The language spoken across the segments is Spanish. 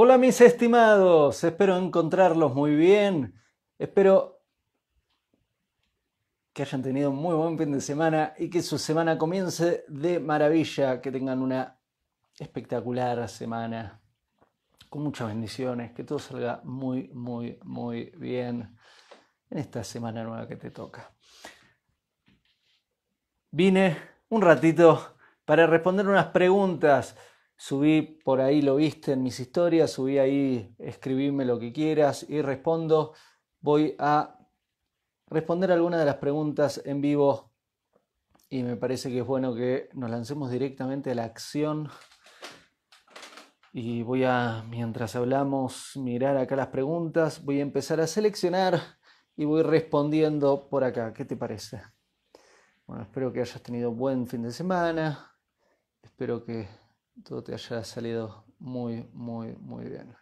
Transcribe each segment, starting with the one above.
Hola mis estimados, espero encontrarlos muy bien. Espero que hayan tenido un muy buen fin de semana y que su semana comience de maravilla, que tengan una espectacular semana con muchas bendiciones, que todo salga muy, muy, muy bien en esta semana nueva que te toca. Vine un ratito para responder unas preguntas subí por ahí, lo viste en mis historias, subí ahí, escribime lo que quieras y respondo. Voy a responder algunas de las preguntas en vivo y me parece que es bueno que nos lancemos directamente a la acción. Y voy a, mientras hablamos, mirar acá las preguntas, voy a empezar a seleccionar y voy respondiendo por acá. ¿Qué te parece? Bueno, espero que hayas tenido buen fin de semana. Espero que todo te haya salido muy, muy, muy bien.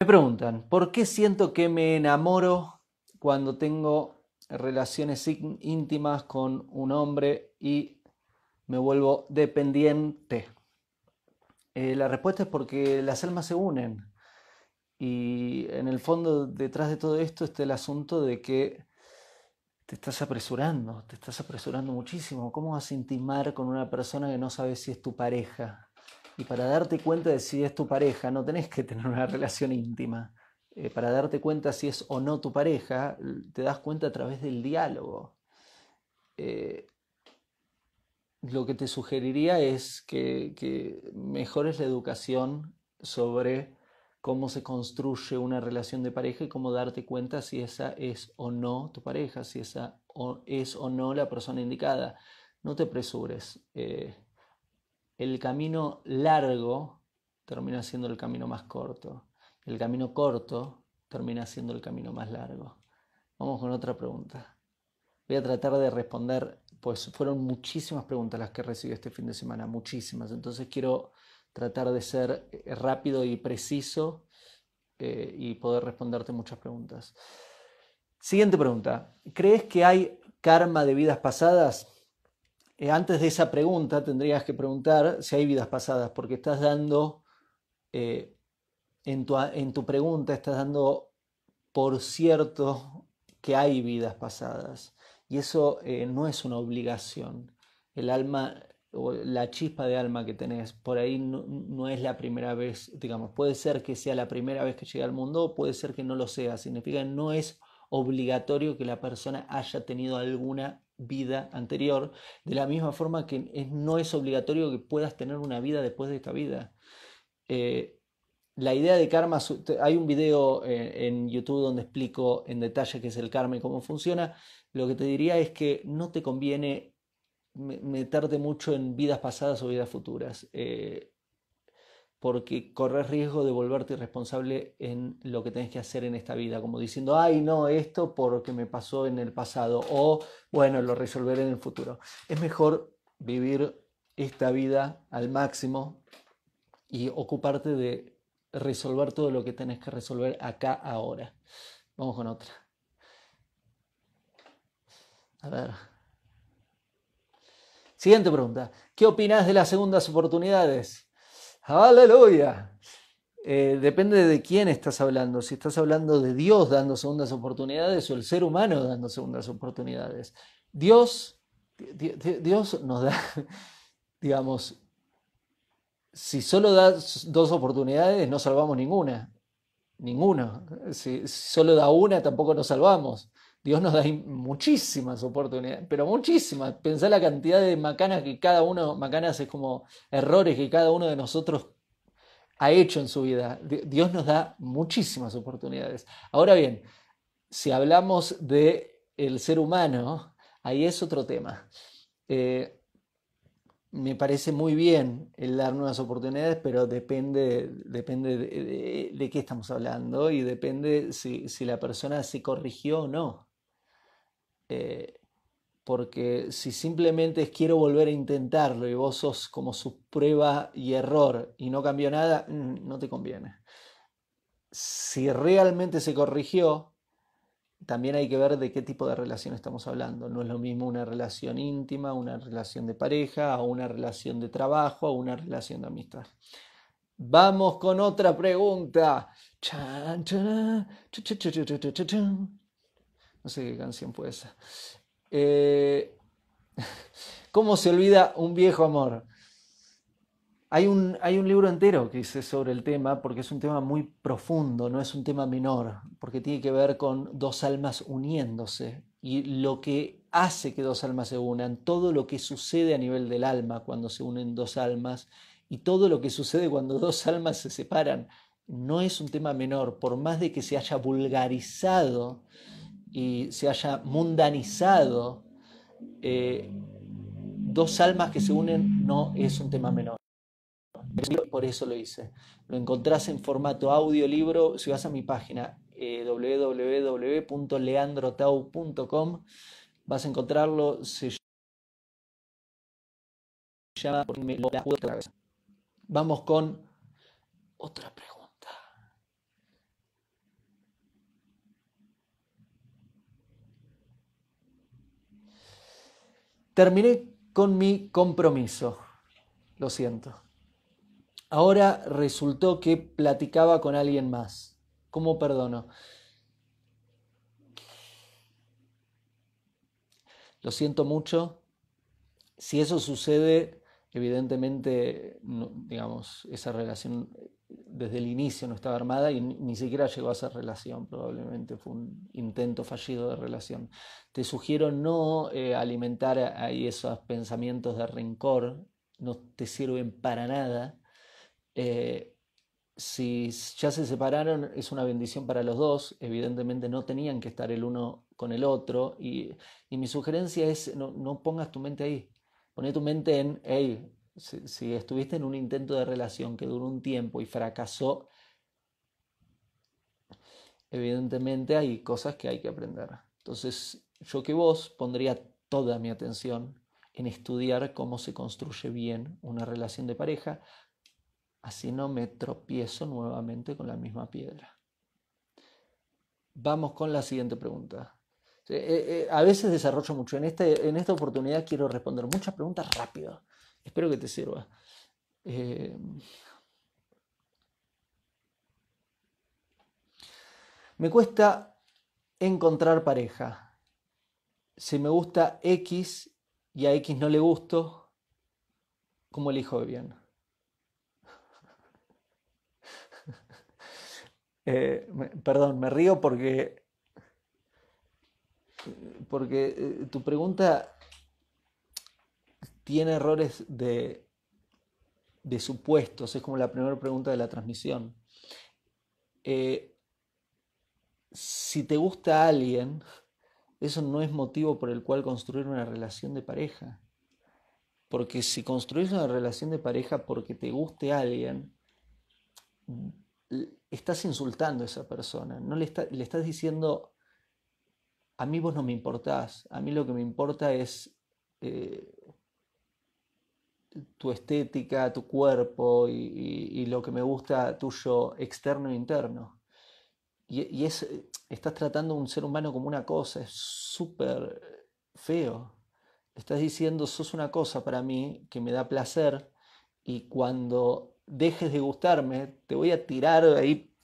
Me preguntan, ¿por qué siento que me enamoro cuando tengo relaciones íntimas con un hombre y me vuelvo dependiente? Eh, la respuesta es porque las almas se unen. Y en el fondo, detrás de todo esto, está el asunto de que te estás apresurando, te estás apresurando muchísimo. ¿Cómo vas a intimar con una persona que no sabes si es tu pareja? Y para darte cuenta de si es tu pareja, no tenés que tener una relación íntima. Eh, para darte cuenta si es o no tu pareja, te das cuenta a través del diálogo. Eh, lo que te sugeriría es que, que mejores la educación sobre cómo se construye una relación de pareja y cómo darte cuenta si esa es o no tu pareja, si esa o es o no la persona indicada. No te apresures. Eh, el camino largo termina siendo el camino más corto. El camino corto termina siendo el camino más largo. Vamos con otra pregunta. Voy a tratar de responder, pues fueron muchísimas preguntas las que recibí este fin de semana, muchísimas. Entonces quiero tratar de ser eh, rápido y preciso eh, y poder responderte muchas preguntas. Siguiente pregunta. ¿Crees que hay karma de vidas pasadas? Eh, antes de esa pregunta tendrías que preguntar si hay vidas pasadas, porque estás dando, en, tu, en tu pregunta estás dando por cierto que hay vidas pasadas. Y eso no es una obligación. El alma la chispa de alma que tenés. Por ahí no, es la primera vez, digamos, puede ser que sea la primera vez que llega al mundo puede ser que no lo sea. Significa que no es obligatorio que la persona haya tenido alguna vida anterior, de la misma forma que no es obligatorio que puedas tener una vida después de esta vida. Eh, la idea de karma, hay un video eh, en YouTube donde explico en detalle qué es el karma y cómo funciona. Lo que te diría es que no te conviene meterte mucho en vidas pasadas o vidas futuras, eh, porque corres riesgo de volverte irresponsable en lo que tenés que hacer en esta vida, como diciendo, ay, no, esto porque me pasó en el pasado, o bueno, lo resolveré en el futuro. Es mejor vivir esta vida al máximo y ocuparte de resolver todo lo que tenés que resolver acá ahora. Vamos con otra. A ver. Siguiente pregunta. ¿Qué opinas de las segundas oportunidades? Aleluya. Eh, depende de quién estás hablando. Si estás hablando de Dios dando segundas oportunidades o el ser humano dando segundas oportunidades. Dios, Dios nos da, digamos, si solo das dos oportunidades no salvamos ninguna. ninguna. Si solo da una tampoco nos salvamos. Dios nos da muchísimas oportunidades, pero muchísimas. Pensá la cantidad de macanas que cada uno, macanas es como errores que cada uno de nosotros ha hecho en su vida. Dios nos da muchísimas oportunidades. Ahora bien, si hablamos de el ser humano, ahí es otro tema. Eh, me parece muy bien el dar nuevas oportunidades, pero depende, depende de, qué estamos hablando y depende si, si la persona se corrigió o no. Eh, porque si simplemente quiero volver a intentarlo y vos sos como su prueba y error y no cambió nada, mm, no te conviene. Si realmente se corrigió, también hay que ver de qué tipo de relación estamos hablando. No es lo mismo una relación íntima, una relación de pareja, o una relación de trabajo, o una relación de amistad. Vamos con otra pregunta. Chan, no sé qué canción puede ser. Eh, ¿Cómo se olvida un viejo amor? Hay un, hay un libro entero que dice sobre el tema porque es un tema muy profundo, no es un tema menor, porque tiene que ver con dos almas uniéndose y lo que hace que dos almas se unan, todo lo que sucede a nivel del alma cuando se unen dos almas y todo lo que sucede cuando dos almas se separan, no es un tema menor, por más de que se haya vulgarizado y se haya mundanizado eh, dos almas que se unen no es un tema menor. Por eso lo hice. Lo encontrás en formato audiolibro si vas a mi página eh, www.leandrotau.com vas a encontrarlo. Se llama Vamos con otra pregunta. Terminé con mi compromiso. Lo siento. Ahora resultó que platicaba con alguien más. ¿Cómo perdono? Lo siento mucho. Si eso sucede, evidentemente, digamos, esa relación eh, desde el inicio no estaba armada y ni siquiera llegó a esa relación, probablemente fue un intento fallido de relación. Te sugiero no eh, alimentar ahí esos pensamientos de rencor, no te sirven para nada. Eh, si ya se separaron, es una bendición para los dos, evidentemente no tenían que estar el uno con el otro y, y mi sugerencia es no, no pongas tu mente ahí, Pone tu mente en, hey, si, si estuviste en un intento de relación que duró un tiempo y fracasó, evidentemente hay cosas que hay que aprender. Entonces, yo que vos pondría toda mi atención en estudiar cómo se construye bien una relación de pareja, así no me tropiezo nuevamente con la misma piedra. Vamos con la siguiente pregunta. Eh, eh, a veces desarrollo mucho. En, este, en esta oportunidad quiero responder muchas preguntas rápido. Espero que te sirva. Eh, me cuesta encontrar pareja. Si me gusta X y a X no le gusto, ¿cómo elijo de bien? perdón, me río porque porque eh, tu pregunta tiene errores de, de supuestos, es como la primera pregunta de la transmisión. Eh, si te gusta alguien, eso no es motivo por el cual construir una relación de pareja. Porque si construís una relación de pareja porque te guste alguien, estás insultando a esa persona, no le, le estás diciendo a mí vos no me importás, a mí lo que me importa es eh, tu estética, tu cuerpo y, lo que me gusta tuyo externo e interno. Y, es, estás tratando a un ser humano como una cosa, es súper feo. Estás diciendo, sos una cosa para mí que me da placer y cuando dejes de gustarme, te voy a tirar ahí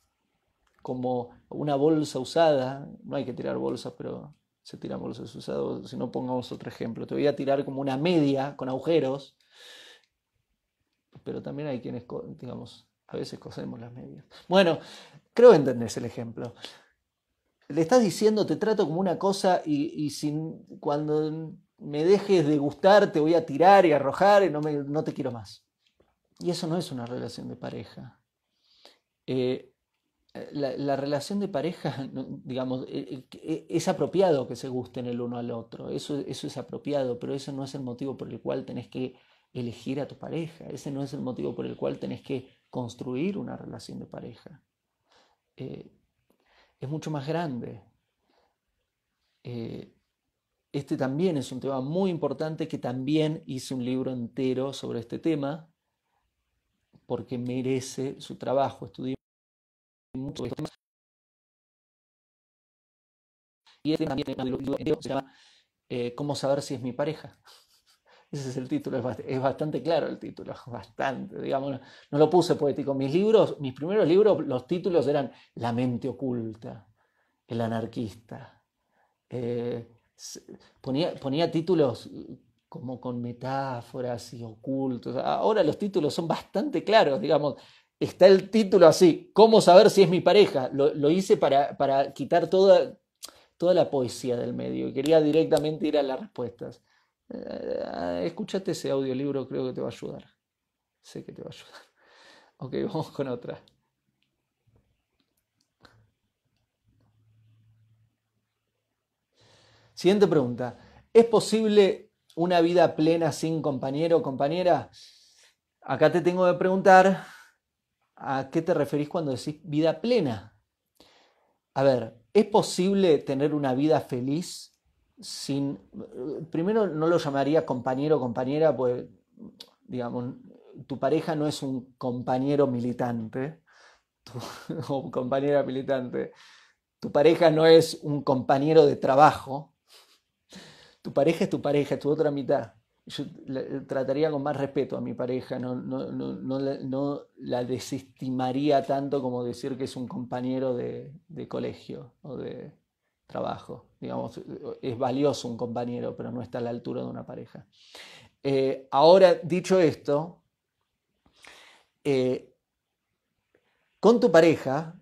como una bolsa usada, no hay que tirar bolsas, pero se tiran bolsas usadas, si no pongamos otro ejemplo, te voy a tirar como una media con agujeros, pero también hay quienes, digamos, a veces cosemos las medias. Bueno, creo que entendés el ejemplo. Le estás diciendo, te trato como una cosa y, sin, cuando me dejes de gustar te voy a tirar y arrojar y no, no te quiero más. Y eso no es una relación de pareja. Eh, la, relación de pareja, digamos, eh, eh, eh, es apropiado que se gusten el uno al otro, eso, es apropiado, pero ese no es el motivo por el cual tenés que elegir a tu pareja, ese no es el motivo por el cual tenés que construir una relación de pareja. es mucho más grande. este también es un tema muy importante que también hice un libro entero sobre este tema porque merece su trabajo. Estudié y este también se llama eh, ¿Cómo saber si es mi pareja? Ese es el título, es bastante, claro el título, bastante, digamos, no, lo puse poético. Mis libros, mis primeros libros, los títulos eran La mente oculta, El anarquista. Eh, ponía títulos eh, como con metáforas y ocultos. Ahora los títulos son bastante claros, digamos, está el título así, ¿cómo saber si es mi pareja? Lo, hice para, quitar toda, toda, la poesía del medio, quería directamente ir a las respuestas. Eh, escúchate ese audiolibro, creo que te va a ayudar. Sé que te va a ayudar. Ok, vamos con otra. Siguiente pregunta. ¿Es posible una vida plena sin compañero o compañera? Acá te tengo que preguntar a qué te referís cuando decís vida plena. A ver, ¿es posible tener una vida feliz sin... Eh, primero no lo llamaría compañero o compañera, pues, digamos, tu pareja no es un compañero militante o compañera militante. Tu pareja no es un compañero de trabajo. Tu pareja es tu pareja, es tu otra mitad yo eh, trataría con más respeto a mi pareja, no, la desestimaría tanto como decir que es un compañero de, colegio o de trabajo. Digamos, es valioso un compañero, pero no está a la altura de una pareja. Eh, ahora, dicho esto, eh, con tu pareja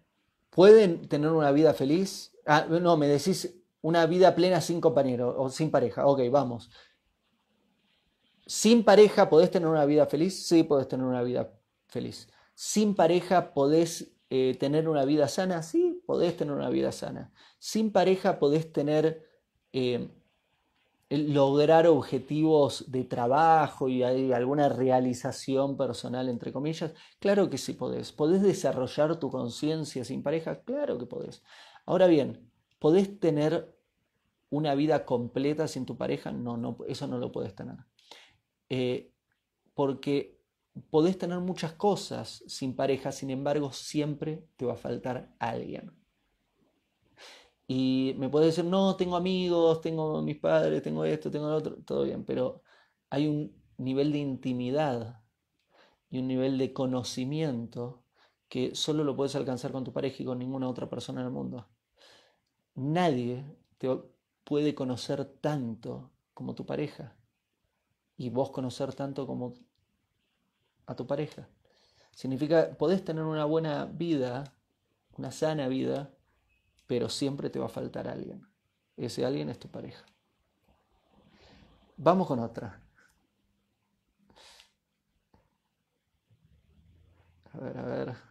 pueden tener una vida feliz. Ah, no, me decís una vida plena sin compañero o sin pareja. Ok, vamos. Sin pareja podés tener una vida feliz, sí podés tener una vida feliz. Sin pareja podés eh, tener una vida sana, sí podés tener una vida sana. Sin pareja podés tener eh, lograr objetivos de trabajo y alguna realización personal, entre comillas, claro que sí podés. ¿Podés desarrollar tu conciencia sin pareja? Claro que podés. Ahora bien, ¿podés tener una vida completa sin tu pareja? No, no, eso no lo podés tener. Eh, porque podés tener muchas cosas sin pareja, sin embargo siempre te va a faltar alguien. Y me puedes decir, no, tengo amigos, tengo mis padres, tengo esto, tengo lo otro, todo bien, pero hay un nivel de intimidad y un nivel de conocimiento que solo lo puedes alcanzar con tu pareja y con ninguna otra persona en el mundo. Nadie te puede conocer tanto como tu pareja y vos conocer tanto como a tu pareja. Significa, podés tener una buena vida, una sana vida, pero siempre te va a faltar alguien. Ese alguien es tu pareja. Vamos con otra. A ver, a ver.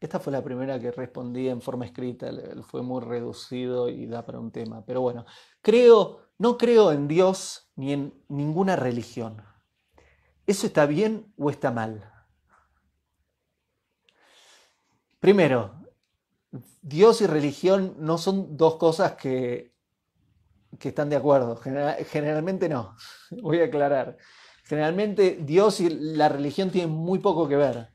Esta fue la primera que respondí en forma escrita, fue muy reducido y da para un tema. Pero bueno, creo, no creo en Dios ni en ninguna religión. ¿Eso está bien o está mal? Primero, Dios y religión no son dos cosas que, que están de acuerdo. generalmente no, voy a aclarar. Generalmente Dios y la religión tienen muy poco que ver.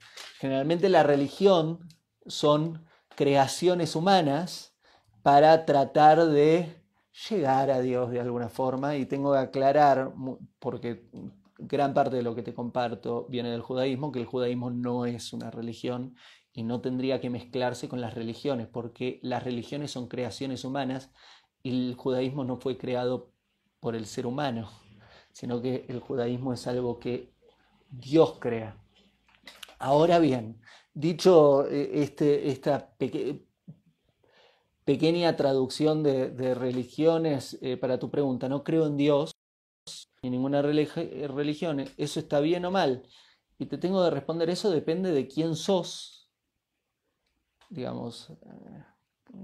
Generalmente la religión son creaciones humanas para tratar de llegar a Dios de alguna forma. Y tengo que aclarar, porque gran parte de lo que te comparto viene del judaísmo, que el judaísmo no es una religión y no tendría que mezclarse con las religiones, porque las religiones son creaciones humanas y el judaísmo no fue creado por el ser humano, sino que el judaísmo es algo que Dios crea. Ahora bien, dicho eh, este, esta pequeña traducción de, religiones eh, para tu pregunta, no creo en Dios ni ninguna eh, religión, ¿eso está bien o mal? Y te tengo de responder, eso depende de quién sos, digamos,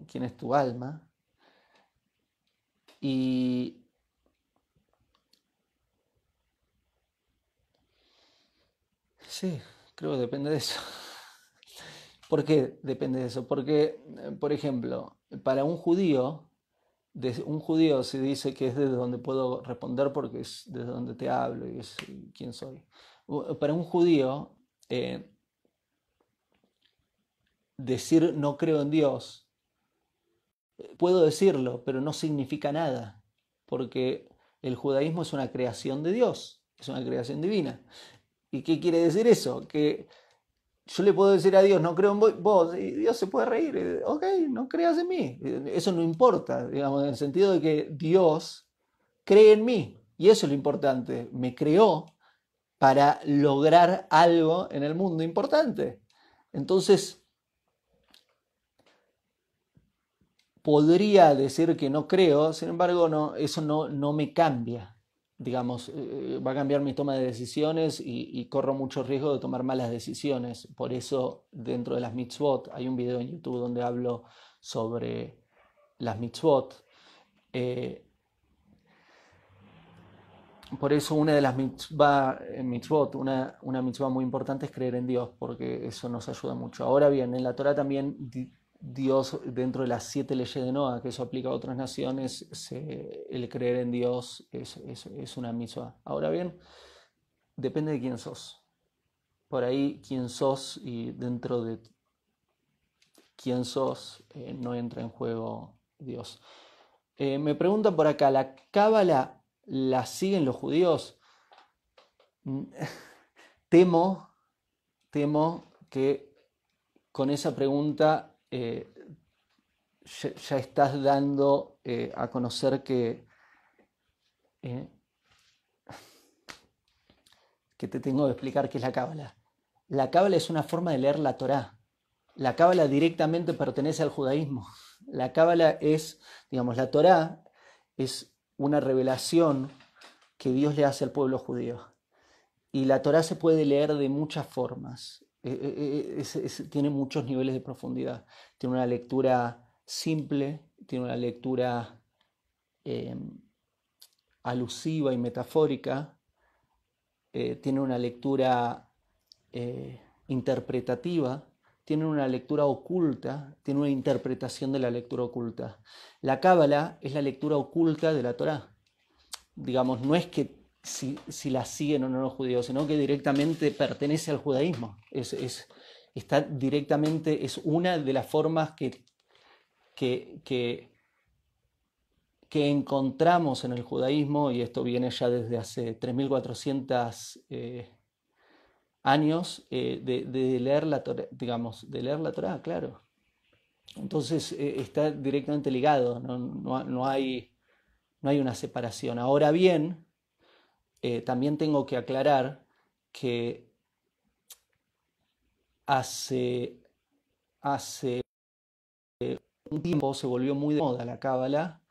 quién es tu alma. Y, Sí. Creo que depende de eso. ¿Por qué depende de eso? Porque, eh, por ejemplo, para un judío, un judío se dice que es desde donde puedo responder porque es desde donde te hablo y es quién soy. Para un judío, eh, decir no creo en Dios, puedo decirlo, pero no significa nada, porque el judaísmo es una creación de Dios, es una creación divina. ¿Y qué quiere decir eso? Que yo le puedo decir a Dios, no creo en vos, y Dios se puede reír, eh, ok, no creas en mí, eh, eso no importa, digamos, en el sentido de que Dios cree en mí, y eso es lo importante, me creó para lograr algo en el mundo importante. Entonces, podría decir que no creo, sin embargo, no, eso no, no me cambia, digamos, eh, eh, va a cambiar mi toma de decisiones y, corro mucho riesgo de tomar malas decisiones. Por eso, dentro de las mitzvot, hay un video en YouTube donde hablo sobre las mitzvot. Eh, por eso una de las mitzvot, una, una mitzvah muy importante es creer en Dios, porque eso nos ayuda mucho. Ahora bien, en la Torah también Dios dentro de las siete leyes de Noah, que eso aplica a otras naciones, el creer en Dios es, una misa. Ahora bien, depende de quién sos. Por ahí quién sos y dentro de quién sos eh, no entra en juego Dios. Eh, me pregunta por acá, ¿la cábala la siguen los judíos? Mm, temo, temo que con esa pregunta eh, ya, estás dando eh, a conocer que, eh, que te tengo que explicar qué es la cábala. La cábala es una forma de leer la Torá. La cábala directamente pertenece al judaísmo. La cábala es, digamos, la Torá es una revelación que Dios le hace al pueblo judío. Y la Torá se puede leer de muchas formas. Eh, eh, eh, tiene muchos niveles de profundidad. Tiene una lectura simple, tiene una lectura alusiva y metafórica, tiene una lectura interpretativa, tiene una lectura oculta, tiene una interpretación de la lectura oculta. La cábala es la lectura oculta de la Torá. Digamos, no es que si, la siguen o no los judíos, sino que directamente pertenece al judaísmo. Es, está directamente, es una de las formas que, que, encontramos en el judaísmo, y esto viene ya desde hace 3.400 eh, años, eh, de, leer la Torah, digamos, de leer la claro. Entonces eh, está directamente ligado, no, hay, no hay una separación. Ahora bien, eh, también tengo que aclarar que hace, hace un tiempo se volvió muy de moda la cábala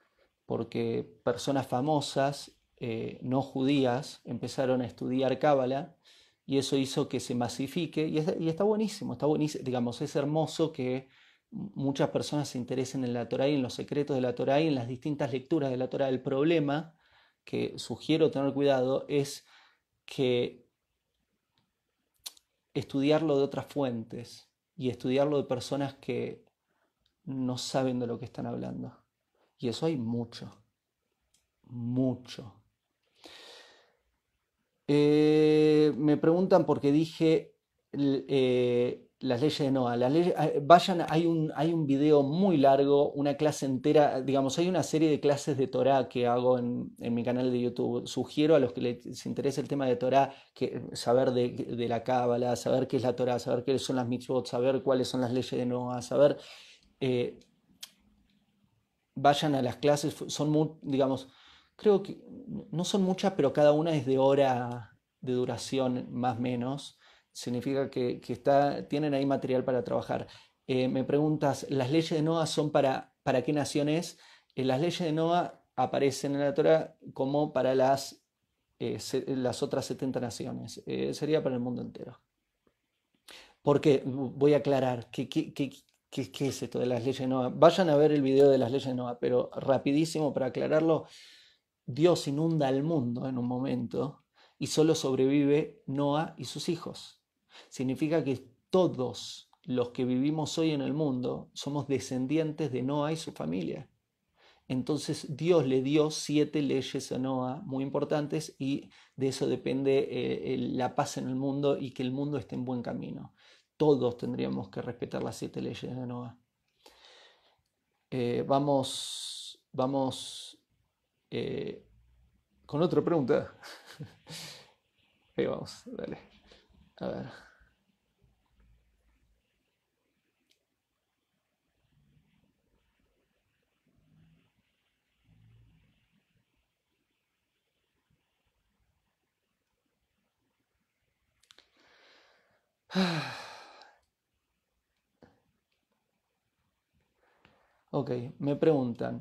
porque personas famosas eh, no judías empezaron a estudiar cábala y eso hizo que se masifique y, está buenísimo, está buenísimo, digamos, es hermoso que muchas personas se interesen en la Torah y en los secretos de la Torah y en las distintas lecturas de la Torah. El problema que sugiero tener cuidado es que estudiarlo de otras fuentes y estudiarlo de personas que no saben de lo que están hablando. Y eso hay mucho, mucho. Eh, me preguntan por qué dije eh, las leyes de Noah. Las leyes, eh, vayan, hay un, hay un video muy largo, una clase entera, digamos, hay una serie de clases de Torah que hago en, mi canal de YouTube. Sugiero a los que les interese el tema de Torah, que, saber de, la Cábala, saber qué es la Torah, saber qué son las mitzvot, saber cuáles son las leyes de Noah, saber... Eh, vayan a las clases, son muy, digamos, creo que no son muchas, pero cada una es de hora de duración más o menos significa que, tienen ahí material para trabajar. Eh, me preguntas, ¿las leyes de Noah son para, para qué naciones? Eh, las leyes de Noah aparecen en la Torah como para las, eh, las otras 70 naciones. sería para el mundo entero. Porque mm, voy a aclarar, ¿qué, qué, es esto de las leyes de Noah? Vayan a ver el video de las leyes de Noah, pero rapidísimo para aclararlo, Dios inunda al mundo en un momento y solo sobrevive Noah y sus hijos. Significa que todos los que vivimos hoy en el mundo somos descendientes de Noah y su familia. Entonces Dios le dio siete leyes a Noah muy importantes y de eso depende eh, la paz en el mundo y que el mundo esté en buen camino. Todos tendríamos que respetar las siete leyes de Noah. Eh, vamos vamos eh, con otra pregunta. Ahí vamos, dale. A ver. Ok, me preguntan,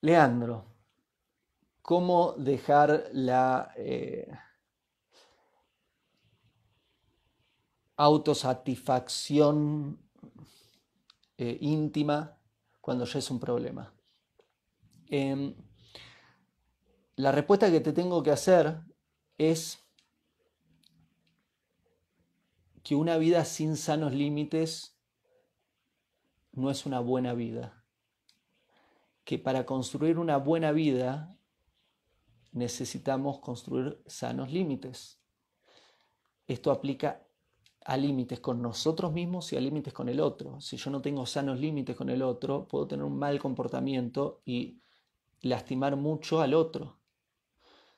Leandro, ¿cómo dejar la... Eh autosatisfacción eh, íntima cuando ya es un problema. Em, la respuesta que te tengo que hacer es que una vida sin sanos límites no es una buena vida. Que para construir una buena vida necesitamos construir sanos límites. Esto aplica a límites con nosotros mismos y a límites con el otro. Si yo no tengo sanos límites con el otro, puedo tener un mal comportamiento y lastimar mucho al otro.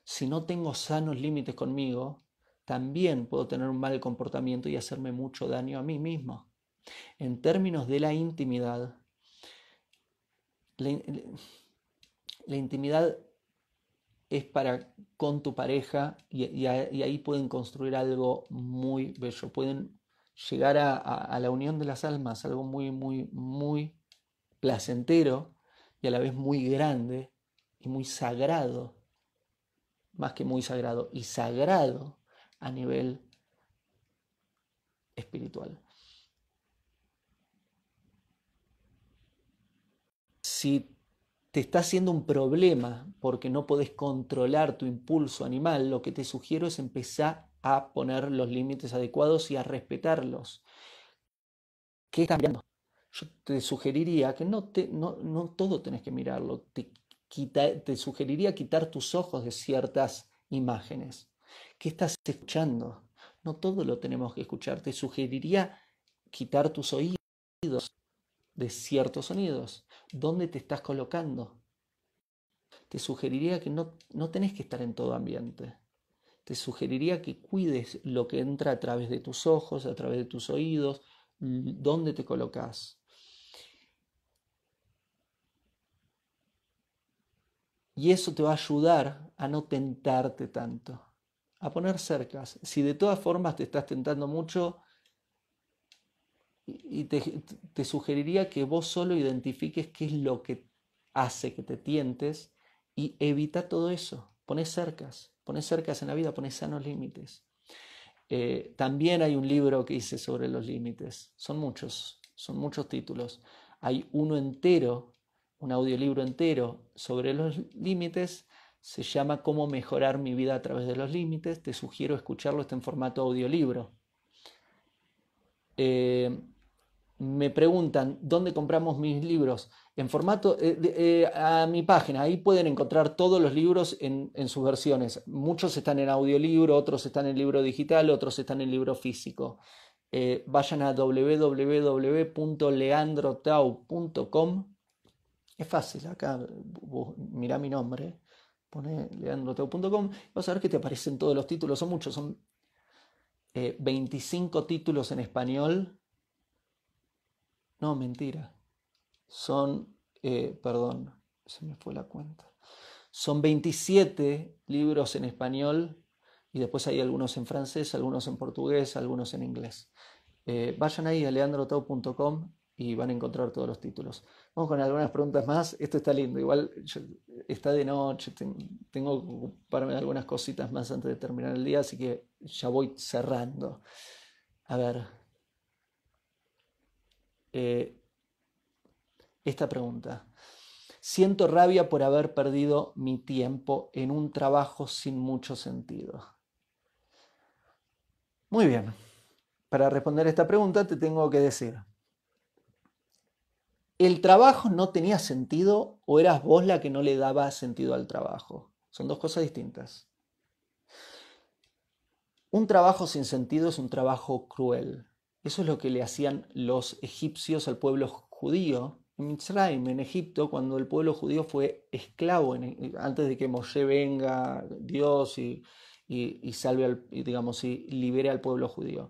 Si no tengo sanos límites conmigo, también puedo tener un mal comportamiento y hacerme mucho daño a mí mismo. En términos de la intimidad, la, intimidad es para con tu pareja y, ahí pueden construir algo muy bello, pueden llegar a, la unión de las almas, algo muy, muy, muy placentero y a la vez muy grande y muy sagrado, más que muy sagrado, y sagrado a nivel espiritual. Si te está haciendo un problema porque no podés controlar tu impulso animal, lo que te sugiero es empezar a poner los límites adecuados y a respetarlos. ¿Qué estás mirando? Yo te sugeriría que no, te, no, todo tenés que mirarlo. Te, te sugeriría quitar tus ojos de ciertas imágenes. ¿Qué estás escuchando? No todo lo tenemos que escuchar. Te sugeriría quitar tus oídos de ciertos sonidos, dónde te estás colocando. Te sugeriría que no, no tenés que estar en todo ambiente. Te sugeriría que cuides lo que entra a través de tus ojos, a través de tus oídos, dónde te colocas. Y eso te va a ayudar a no tentarte tanto, a poner cercas. Si de todas formas te estás tentando mucho, y te, sugeriría que vos solo identifiques qué es lo que hace que te tientes y evita todo eso. Pones cercas, pones cercas en la vida, pones sanos límites. Eh, también hay un libro que hice sobre los límites. Son muchos, son muchos títulos. Hay uno entero, un audiolibro entero sobre los límites. Se llama Cómo mejorar mi vida a través de los límites. Te sugiero escucharlo, está en formato audiolibro. Eh, me preguntan dónde compramos mis libros, en formato, eh, eh, a mi página, ahí pueden encontrar todos los libros en, sus versiones. Muchos están en audiolibro, otros están en libro digital, otros están en libro físico. Eh, vayan a www.leandrotau.com. Es fácil, acá mira mi nombre, pone leandrotau.com, vas a ver que te aparecen todos los títulos, son muchos, son 25 títulos en español no, mentira. Son, eh, perdón, se me fue la cuenta. Son 27 libros en español y después hay algunos en francés, algunos en portugués, algunos en inglés. Eh, vayan ahí a leandrotau.com y van a encontrar todos los títulos. Vamos con algunas preguntas más. Esto está lindo. Igual está de noche, tengo que ocuparme de algunas cositas más antes de terminar el día, así que ya voy cerrando. A ver. Eh, esta pregunta. Siento rabia por haber perdido mi tiempo en un trabajo sin mucho sentido. Muy bien. Para responder esta pregunta te tengo que decir, ¿el trabajo no tenía sentido o eras vos la que no le daba sentido al trabajo? Son dos cosas distintas. Un trabajo sin sentido es un trabajo cruel. Eso es lo que le hacían los egipcios al pueblo judío en Mitzrayim, en Egipto, cuando el pueblo judío fue esclavo, e, antes de que Moshe venga, Dios, y, salve digamos, y libere al pueblo judío.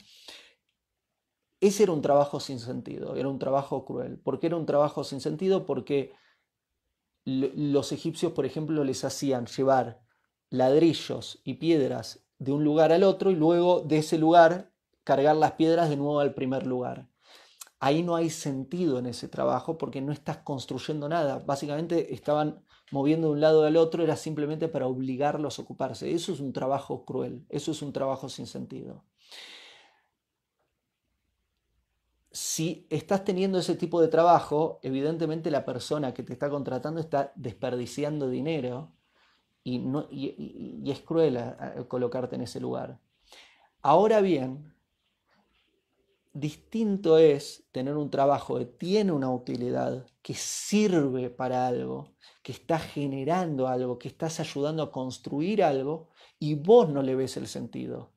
Ese era un trabajo sin sentido, era un trabajo cruel. ¿Por qué era un trabajo sin sentido? Porque los egipcios, por ejemplo, les hacían llevar ladrillos y piedras de un lugar al otro y luego de ese lugar cargar las piedras de nuevo al primer lugar. Ahí no hay sentido en ese trabajo porque no estás construyendo nada. Básicamente estaban moviendo de un lado al otro, era simplemente para obligarlos a ocuparse. Eso es un trabajo cruel, eso es un trabajo sin sentido. Si estás teniendo ese tipo de trabajo, evidentemente la persona que te está contratando está desperdiciando dinero y, no, y, es cruel eh, colocarte en ese lugar. Ahora bien, distinto es tener un trabajo que tiene una utilidad, que sirve para algo, que está generando algo, que estás ayudando a construir algo y vos no le ves el sentido.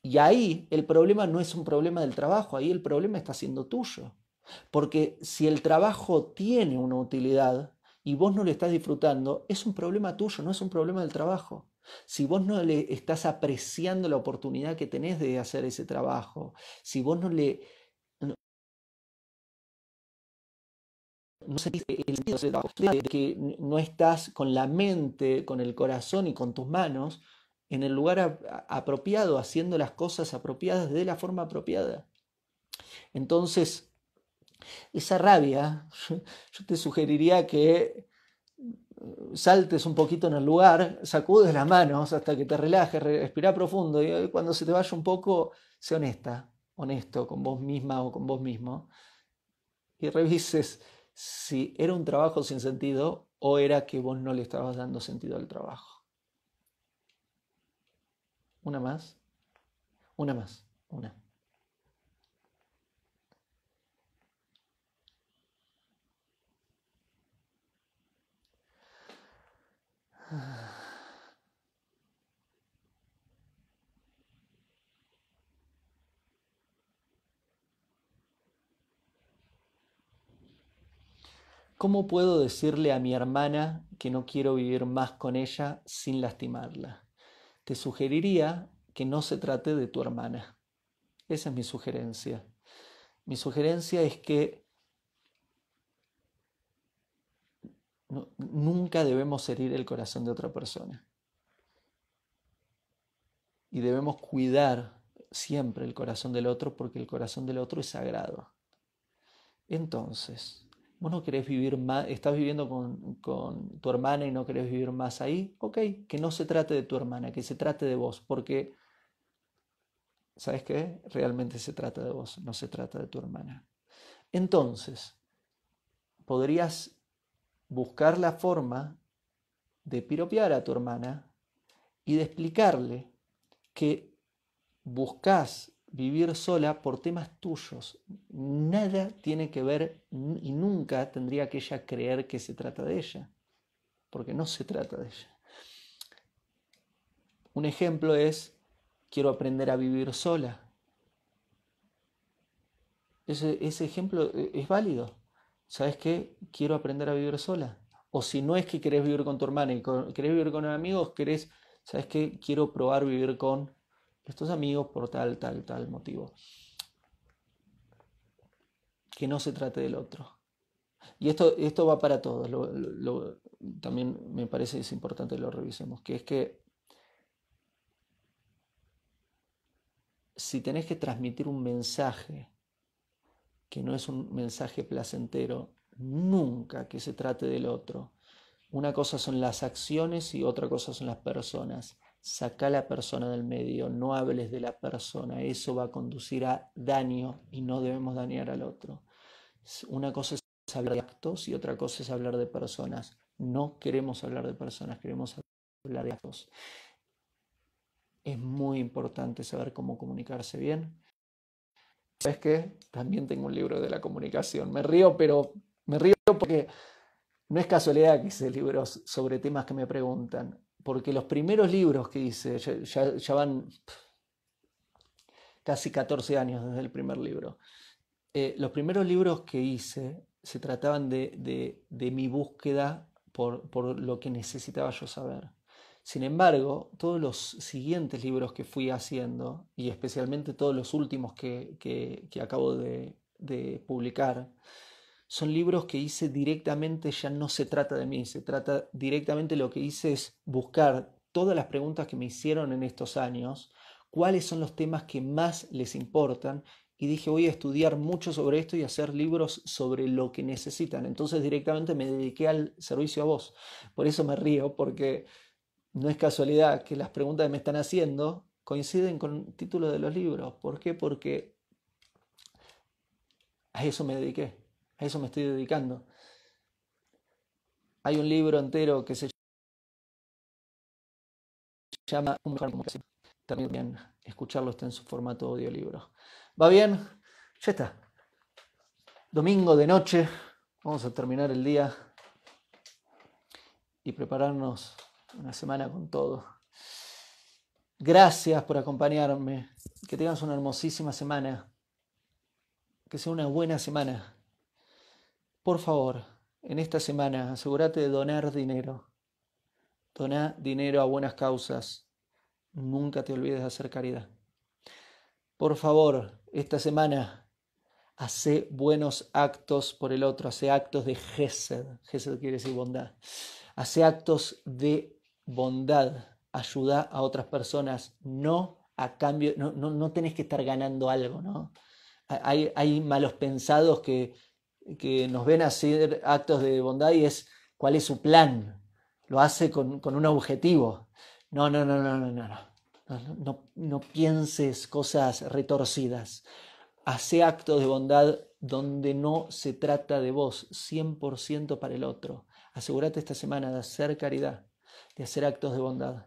Y ahí el problema no es un problema del trabajo, ahí el problema está siendo tuyo. Porque si el trabajo tiene una utilidad y vos no lo estás disfrutando, es un problema tuyo, no es un problema del trabajo si vos no le estás apreciando la oportunidad que tenés de hacer ese trabajo, si vos no le... No, el de que no estás con la mente, con el corazón y con tus manos en el lugar apropiado, haciendo las cosas apropiadas de la forma apropiada. Entonces, esa rabia, yo te sugeriría que saltes un poquito en el lugar, sacudes las manos hasta que te relajes, respira profundo y eh, cuando se te vaya un poco, sé honesta, honesto con vos misma o con vos mismo y revises si era un trabajo sin sentido o era que vos no le estabas dando sentido al trabajo. Una más, una más, una. ¿Cómo puedo decirle a mi hermana que no quiero vivir más con ella sin lastimarla? Te sugeriría que no se trate de tu hermana. Esa es mi sugerencia. Mi sugerencia es que nunca debemos herir el corazón de otra persona. Y debemos cuidar siempre el corazón del otro porque el corazón del otro es sagrado. Entonces, vos no querés vivir más, estás viviendo con, con, tu hermana y no querés vivir más ahí, ok, que no se trate de tu hermana, que se trate de vos, porque, ¿sabes qué? Realmente se trata de vos, no se trata de tu hermana. Entonces, podrías buscar la forma de piropear a tu hermana y de explicarle que buscas vivir sola por temas tuyos. Nada tiene que ver y nunca tendría que ella creer que se trata de ella, porque no se trata de ella. Un ejemplo es, quiero aprender a vivir sola. Ese, ese ejemplo eh, es válido. ¿sabes qué? Quiero aprender a vivir sola. O si no es que querés vivir con tu hermana y querés vivir con amigos, querés, ¿sabes qué? Quiero probar vivir con estos amigos por tal, tal, tal motivo. Que no se trate del otro. Y esto, esto va para todos. también me parece es importante que lo revisemos, que es que si tenés que transmitir un mensaje que no es un mensaje placentero nunca que se trate del otro. Una cosa son las acciones y otra cosa son las personas. Saca a la persona del medio, no hables de la persona, eso va a conducir a daño y no debemos dañar al otro. Una cosa es hablar de actos y otra cosa es hablar de personas. No queremos hablar de personas, queremos hablar de actos. Es muy importante saber cómo comunicarse bien ¿Sabes qué? También tengo un libro de la comunicación. Me río, pero me río porque no es casualidad que hice libros sobre temas que me preguntan, porque los primeros libros que hice ya, van casi 14 años desde el primer libro. Eh, los primeros libros que hice se trataban de, mi búsqueda por lo que necesitaba yo saber. Sin embargo, todos los siguientes libros que fui haciendo, y especialmente todos los últimos que, que, acabo de, de publicar, son libros que hice directamente, ya no se trata de mí, se trata directamente lo que hice es buscar todas las preguntas que me hicieron en estos años, cuáles son los temas que más les importan y dije voy a estudiar mucho sobre esto y hacer libros sobre lo que necesitan. Entonces directamente me dediqué al servicio a vos. Por eso me río, porque no es casualidad que las preguntas que me están haciendo coinciden con títulos de los libros. ¿Por qué? Porque a eso me dediqué, a eso me estoy dedicando. Hay un libro entero que se llama Un mejor También escucharlo está en su formato audiolibro. ¿Va bien? Ya está. Domingo de noche, vamos a terminar el día y prepararnos una semana con todo. Gracias por acompañarme. Que tengas una hermosísima semana. Que sea una buena semana. Por favor, en esta semana asegúrate de donar dinero. Dona dinero a buenas causas. Nunca te olvides de hacer caridad. Por favor, esta semana hace buenos actos por el otro, hace actos de gesed. Gesed quiere decir bondad. Hace actos de bondad, ayuda a otras personas, no a cambio, no, no, tenés que estar ganando algo, ¿no? Hay, hay malos pensados que, que, nos ven hacer actos de bondad y es cuál es su plan. Lo hace con, un objetivo. No, no, no, no, no, no, no. No, pienses cosas retorcidas. Hace actos de bondad donde no se trata de vos, 100% para el otro. Asegúrate esta semana de hacer caridad de hacer actos de bondad.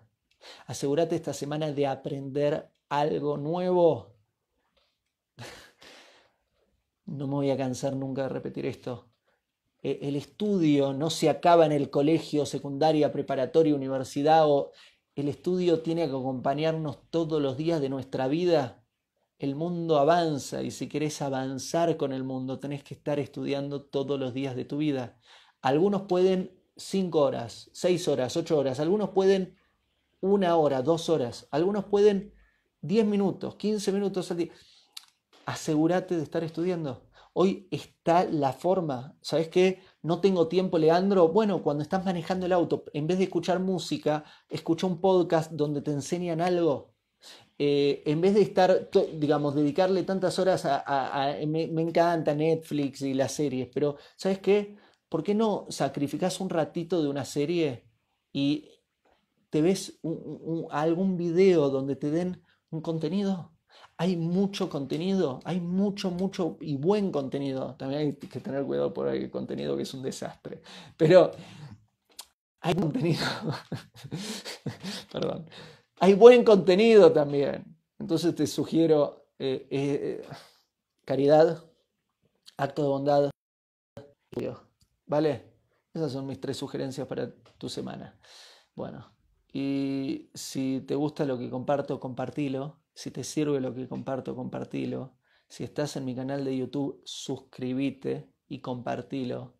Asegúrate esta semana de aprender algo nuevo. No me voy a cansar nunca de repetir esto. E-, el estudio no se acaba en el colegio, secundaria, preparatoria, universidad. O el estudio tiene que acompañarnos todos los días de nuestra vida. El mundo avanza y si querés avanzar con el mundo tenés que estar estudiando todos los días de tu vida. Algunos pueden 5 horas, seis horas, ocho horas, algunos pueden una hora, dos horas, algunos pueden 10 minutos, 15 minutos Asegúrate de estar estudiando. Hoy está la forma. ¿Sabes qué? No tengo tiempo, Leandro. Bueno, cuando estás manejando el auto, en vez de escuchar música, escucha un podcast donde te enseñan algo. Eh, en vez de estar, digamos, dedicarle tantas horas a... me, me encanta Netflix y las series, pero ¿sabes qué? ¿por qué no sacrificas un ratito de una serie y te ves algún video donde te den un contenido? Hay mucho contenido, hay mucho, mucho y buen contenido. También hay que tener cuidado por el contenido que es un desastre. Pero hay contenido. Perdón. Hay buen contenido también. Entonces te sugiero eh, eh, eh, caridad, acto de bondad. ¿Vale? Esas son mis tres sugerencias para tu semana. Bueno, y si te gusta lo que comparto, compartilo. Si te sirve lo que comparto, compartilo. Si estás en mi canal de YouTube, suscríbete y compartilo.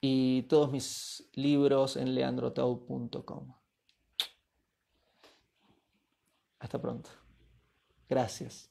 Y todos mis libros en leandrotau.com. Hasta pronto. Gracias.